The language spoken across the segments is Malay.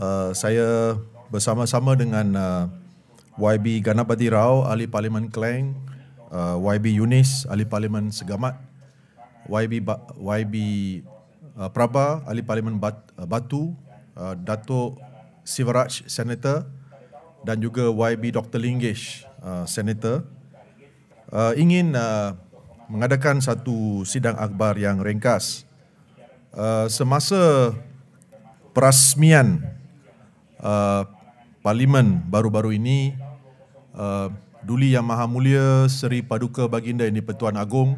uh, saya bersama-sama dengan uh, YB Ganapati Rao, Ahli Parlimen Klang, uh, YB Yunis, Ahli Parlimen Segamat, YB, ba- YB uh, Praba, Ahli Parlimen Bat- uh, Batu, uh, Datuk Sivaraj Senator dan juga YB Dr. Linggish uh, Senator. Uh, ingin uh, mengadakan satu sidang akhbar yang ringkas. Uh, semasa perasmian Uh, parlimen baru-baru ini uh, Duli Yang Maha Mulia Seri Paduka Baginda Yang di-Pertuan Agong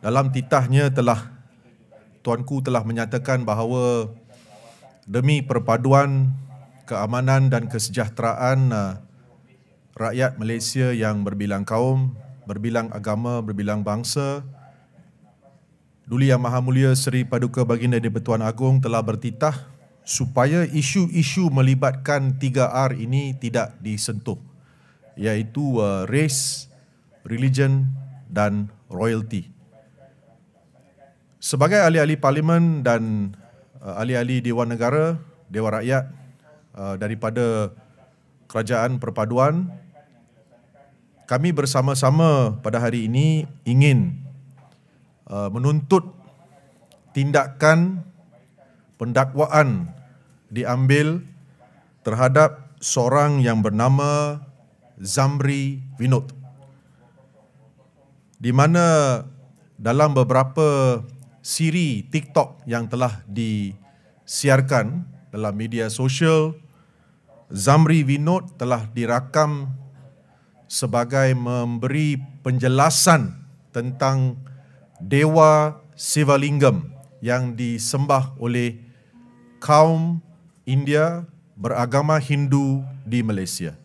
dalam titahnya telah tuanku telah menyatakan bahawa demi perpaduan keamanan dan kesejahteraan uh, rakyat Malaysia yang berbilang kaum, berbilang agama, berbilang bangsa Duli Yang Maha Mulia Seri Paduka Baginda Yang di-Pertuan Agong telah bertitah supaya isu-isu melibatkan 3R ini tidak disentuh iaitu uh, race, religion dan royalty. Sebagai ahli-ahli parlimen dan uh, ahli-ahli dewan negara, dewan rakyat uh, daripada kerajaan perpaduan kami bersama-sama pada hari ini ingin uh, menuntut tindakan pendakwaan diambil terhadap seorang yang bernama Zamri Vinod. Di mana dalam beberapa siri TikTok yang telah disiarkan dalam media sosial, Zamri Vinod telah dirakam sebagai memberi penjelasan tentang Dewa Sivalingam yang disembah oleh kaum India beragama Hindu di Malaysia.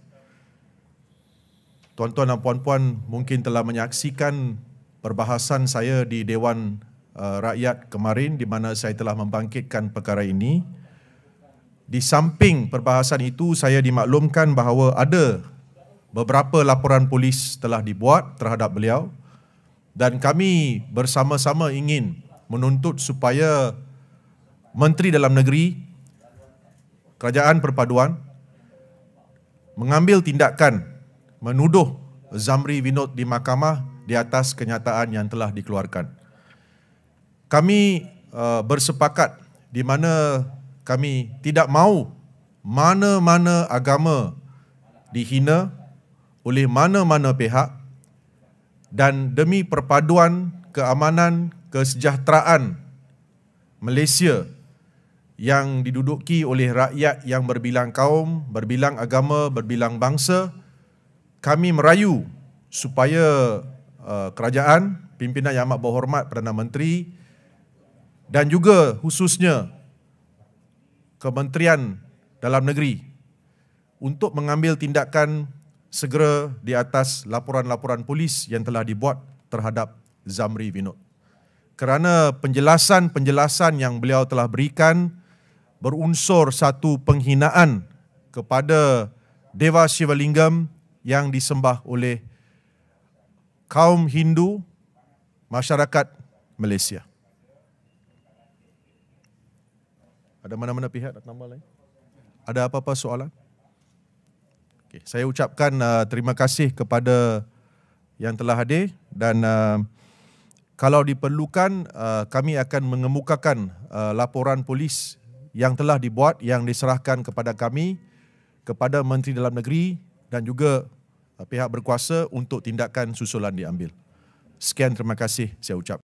Tuan-tuan dan puan-puan mungkin telah menyaksikan perbahasan saya di Dewan eh, Rakyat kemarin di mana saya telah membangkitkan perkara ini. Di samping perbahasan itu, saya dimaklumkan bahawa ada beberapa laporan polis telah dibuat terhadap beliau dan kami bersama-sama ingin menuntut supaya Menteri Dalam Negeri kerajaan perpaduan mengambil tindakan menuduh Zamri Winod di mahkamah di atas kenyataan yang telah dikeluarkan. Kami uh, bersepakat di mana kami tidak mahu mana-mana agama dihina oleh mana-mana pihak dan demi perpaduan keamanan kesejahteraan Malaysia yang diduduki oleh rakyat yang berbilang kaum, berbilang agama, berbilang bangsa, kami merayu supaya uh, kerajaan, pimpinan yang amat berhormat Perdana Menteri dan juga khususnya Kementerian Dalam Negeri untuk mengambil tindakan segera di atas laporan-laporan polis yang telah dibuat terhadap Zamri Vinod. Kerana penjelasan-penjelasan yang beliau telah berikan berunsur satu penghinaan kepada Dewa Shivalingam yang disembah oleh kaum Hindu masyarakat Malaysia. Ada mana-mana pihak nak tambah lagi? Ada apa-apa soalan? Okay, saya ucapkan uh, terima kasih kepada yang telah hadir dan uh, kalau diperlukan uh, kami akan mengemukakan uh, laporan polis yang telah dibuat yang diserahkan kepada kami kepada Menteri Dalam Negeri dan juga uh, pihak berkuasa untuk tindakan susulan diambil. Sekian terima kasih saya ucap.